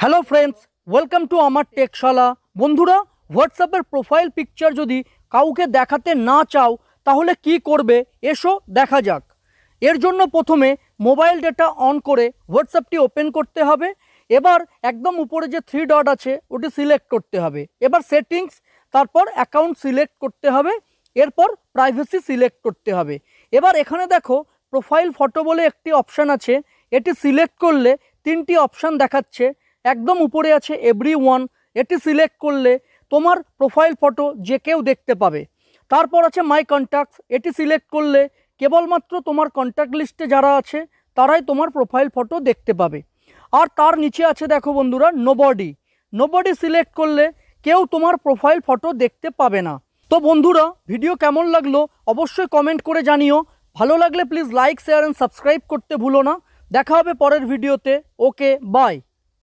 hello friends welcome to আমার টেকশালা বন্ধুরা হোয়াটসঅ্যাপের প্রোফাইল পিকচার যদি কাউকে দেখাতে না চাও তাহলে কি করবে এসো দেখা যাক এর জন্য প্রথমে মোবাইল ডেটা অন করে হোয়াটসঅ্যাপটি ওপেন করতে হবে এবার একদম উপরে যে থ্রি ডট আছে ওটি সিলেক্ট করতে হবে এবার সেটিংস তারপর অ্যাকাউন্ট সিলেক্ট করতে হবে এরপর প্রাইভেসি সিলেক্ট করতে হবে এবার এখানে দেখো প্রোফাইল ফটো বলে একটি অপশান আছে এটি সিলেক্ট করলে তিনটি অপশান দেখাচ্ছে একদম উপরে আছে এভরি ওয়ান এটি সিলেক্ট করলে তোমার প্রোফাইল ফটো যে কেউ দেখতে পাবে তারপর আছে মাই কন্ট্যাক্টস এটি সিলেক্ট করলে কেবলমাত্র তোমার কন্ট্যাক্ট লিস্টে যারা আছে তারাই তোমার প্রোফাইল ফটো দেখতে পাবে আর তার নিচে আছে দেখো বন্ধুরা নোবডি নোবডি সিলেক্ট করলে কেউ তোমার প্রোফাইল ফটো দেখতে পাবে না তো বন্ধুরা ভিডিও কেমন লাগলো অবশ্যই কমেন্ট করে জানিও ভালো লাগলে please like share and subscribe করতে ভুলো না দেখা হবে পরের ভিডিওতে ওকে বাই